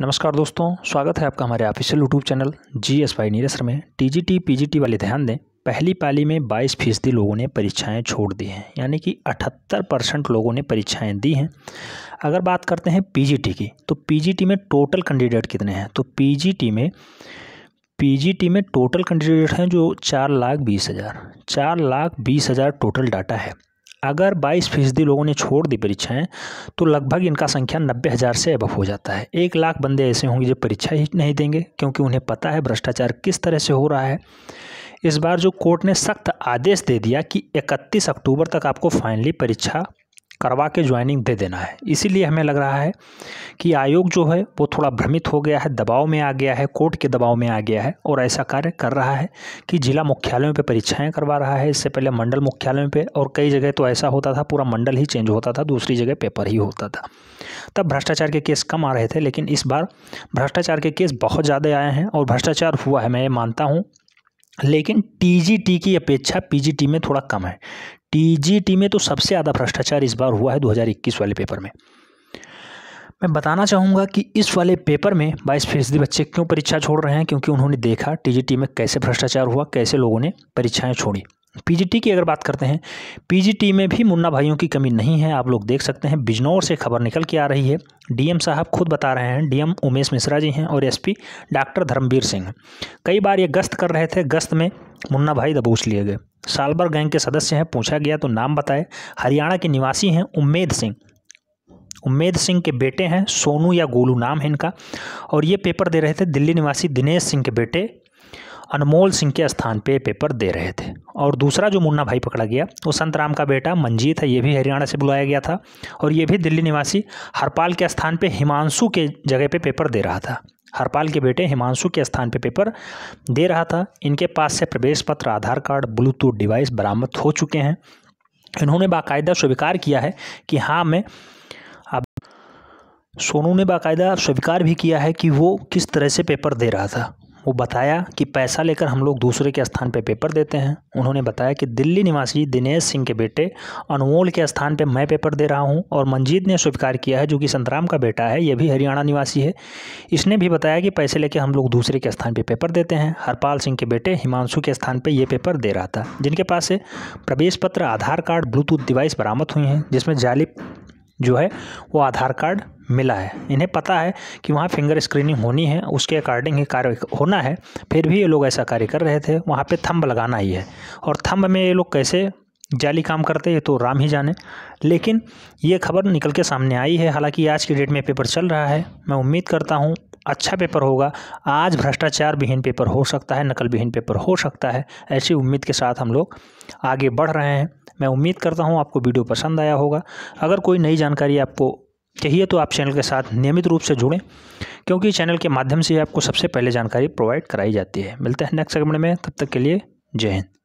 नमस्कार दोस्तों स्वागत है आपका हमारे official YouTube channel G S Y नीरसर में टीजीटी पीजीटी वाले ध्यान दें पहली पाली में 22 फीसदी लोगों ने परीक्षाएं छोड़ दी हैं यानी कि 78 परसेंट लोगों ने परीक्षाएं दी हैं अगर बात करते हैं पीजीटी की तो पीजीटी में टोटल कैंडिडेट कितने हैं तो पी में पी में टोटल कैंडिडेट हैं जो चार लाख बीस हज़ार चार लाख बीस हज़ार टोटल डाटा है अगर 22 फीसदी लोगों ने छोड़ दी परीक्षाएं तो लगभग इनका संख्या नब्बे हज़ार से अबव हो जाता है एक लाख बंदे ऐसे होंगे जो परीक्षा ही नहीं देंगे क्योंकि उन्हें पता है भ्रष्टाचार किस तरह से हो रहा है इस बार जो कोर्ट ने सख्त आदेश दे दिया कि 31 अक्टूबर तक आपको फाइनली परीक्षा करवा के ज्वाइनिंग दे देना है इसीलिए हमें लग रहा है कि आयोग जो है वो थोड़ा भ्रमित हो गया है दबाव में आ गया है कोर्ट के दबाव में आ गया है और ऐसा कार्य कर रहा है कि जिला मुख्यालयों पे परीक्षाएं करवा रहा है इससे पहले मंडल मुख्यालयों पे और कई जगह तो ऐसा होता था पूरा मंडल ही चेंज होता था दूसरी जगह पेपर ही होता था तब भ्रष्टाचार के केस कम आ रहे थे लेकिन इस बार भ्रष्टाचार के केस बहुत ज़्यादा आए हैं और भ्रष्टाचार हुआ है मैं ये मानता हूँ लेकिन टीजीटी की अपेक्षा पीजीटी में थोड़ा कम है टीजीटी में तो सबसे ज़्यादा भ्रष्टाचार इस बार हुआ है 2021 वाले पेपर में मैं बताना चाहूँगा कि इस वाले पेपर में बाईस फीसदी बच्चे क्यों परीक्षा छोड़ रहे हैं क्योंकि उन्होंने देखा टीजीटी में कैसे भ्रष्टाचार हुआ कैसे लोगों ने परीक्षाएं छोड़ी पीजीटी की अगर बात करते हैं पीजीटी में भी मुन्ना भाइयों की कमी नहीं है आप लोग देख सकते हैं बिजनौर से खबर निकल के आ रही है डीएम साहब खुद बता रहे हैं डीएम उमेश मिश्रा जी हैं और एसपी डॉक्टर धर्मवीर सिंह कई बार ये गश्त कर रहे थे गश्त में मुन्ना भाई दबोच लिए गए सालबर गैंग के सदस्य हैं पूछा गया तो नाम बताए हरियाणा के निवासी हैं उम्मेद सिंह उम्मेद सिंह के बेटे हैं सोनू या गोलू नाम है इनका और ये पेपर दे रहे थे दिल्ली निवासी दिनेश सिंह के बेटे अनमोल सिंह के स्थान पे पेपर दे रहे थे और दूसरा जो मुन्ना भाई पकड़ा गया वो संतराम का बेटा मंजीत है ये भी हरियाणा से बुलाया गया था और ये भी दिल्ली निवासी हरपाल के स्थान पे हिमांशु के जगह पे पेपर दे रहा था हरपाल के बेटे हिमांशु के स्थान पर पे पेपर दे रहा था इनके पास से प्रवेश पत्र आधार कार्ड ब्लूटूथ डिवाइस बरामद हो चुके हैं इन्होंने बाकायदा स्वीकार किया है कि हाँ मैं अब सोनू ने बाकायदा स्वीकार भी किया है कि वो किस तरह से पेपर दे रहा था वो बताया कि पैसा लेकर हम लोग दूसरे के स्थान पे पेपर देते हैं उन्होंने बताया कि दिल्ली निवासी दिनेश सिंह के बेटे अनमोल के स्थान पे मैं पेपर दे रहा हूँ और मंजीत ने स्वीकार किया है जो कि संतराम का बेटा है यह भी हरियाणा निवासी है इसने भी बताया कि पैसे लेकर हम लोग दूसरे के स्थान पर पेपर देते हैं हरपाल सिंह के बेटे हिमांशु के स्थान पर यह पेपर दे रहा था जिनके पास से प्रवेश पत्र आधार कार्ड ब्लूटूथ डिवाइस बरामद हुई हैं जिसमें जाली जो है वो आधार कार्ड मिला है इन्हें पता है कि वहाँ फिंगर स्क्रीनिंग होनी है उसके अकॉर्डिंग ही कार्य होना है फिर भी ये लोग ऐसा कार्य कर रहे थे वहाँ पे थंब लगाना ही है और थंब में ये लोग कैसे जाली काम करते हैं तो राम ही जाने लेकिन ये खबर निकल के सामने आई है हालांकि आज की डेट में पेपर चल रहा है मैं उम्मीद करता हूँ अच्छा पेपर होगा आज भ्रष्टाचार विहीन पेपर हो सकता है नकल विहीन पेपर हो सकता है ऐसी उम्मीद के साथ हम लोग आगे बढ़ रहे हैं मैं उम्मीद करता हूँ आपको वीडियो पसंद आया होगा अगर कोई नई जानकारी आपको चाहिए तो आप चैनल के साथ नियमित रूप से जुड़ें क्योंकि चैनल के माध्यम से आपको सबसे पहले जानकारी प्रोवाइड कराई जाती है मिलते हैं नेक्स्ट सेगमेंट में तब तक के लिए जय हिंद